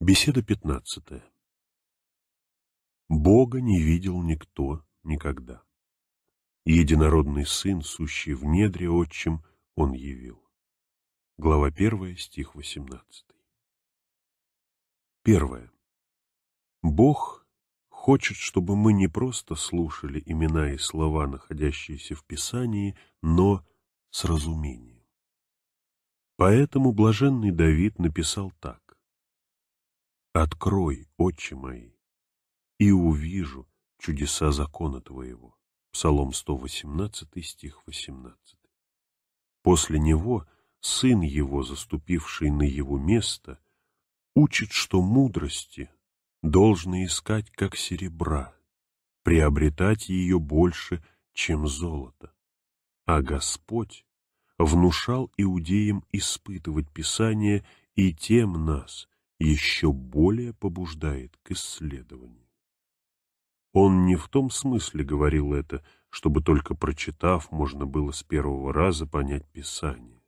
Беседа пятнадцатая. Бога не видел никто никогда. Единородный Сын, сущий в недре отчим, Он явил. Глава первая, стих восемнадцатый. Первое. Бог хочет, чтобы мы не просто слушали имена и слова, находящиеся в Писании, но с разумением. Поэтому блаженный Давид написал так. Открой отче мои, и увижу чудеса закона Твоего. Псалом 118, стих 18. После него сын его, заступивший на его место, учит, что мудрости должны искать как серебра, приобретать ее больше, чем золото. А Господь внушал иудеям испытывать Писание и тем нас, еще более побуждает к исследованию. Он не в том смысле говорил это, чтобы только прочитав, можно было с первого раза понять Писание.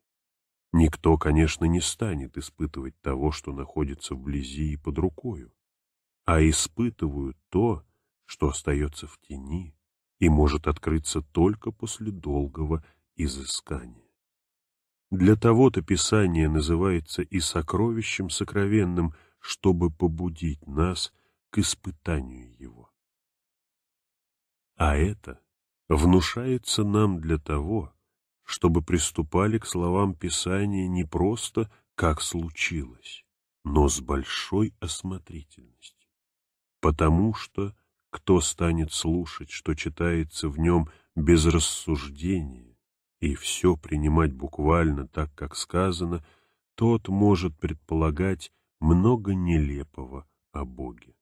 Никто, конечно, не станет испытывать того, что находится вблизи и под рукою, а испытывают то, что остается в тени и может открыться только после долгого изыскания. Для того-то Писание называется и сокровищем сокровенным, чтобы побудить нас к испытанию его. А это внушается нам для того, чтобы приступали к словам Писания не просто «как случилось», но с большой осмотрительностью. Потому что кто станет слушать, что читается в нем без рассуждения, и все принимать буквально так, как сказано, тот может предполагать много нелепого о Боге.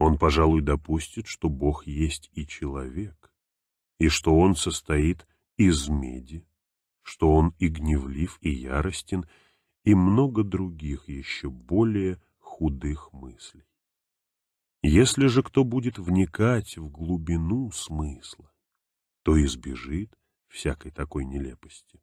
Он, пожалуй, допустит, что Бог есть и человек, и что он состоит из меди, что он и гневлив, и яростен, и много других еще более худых мыслей. Если же кто будет вникать в глубину смысла, то избежит всякой такой нелепости.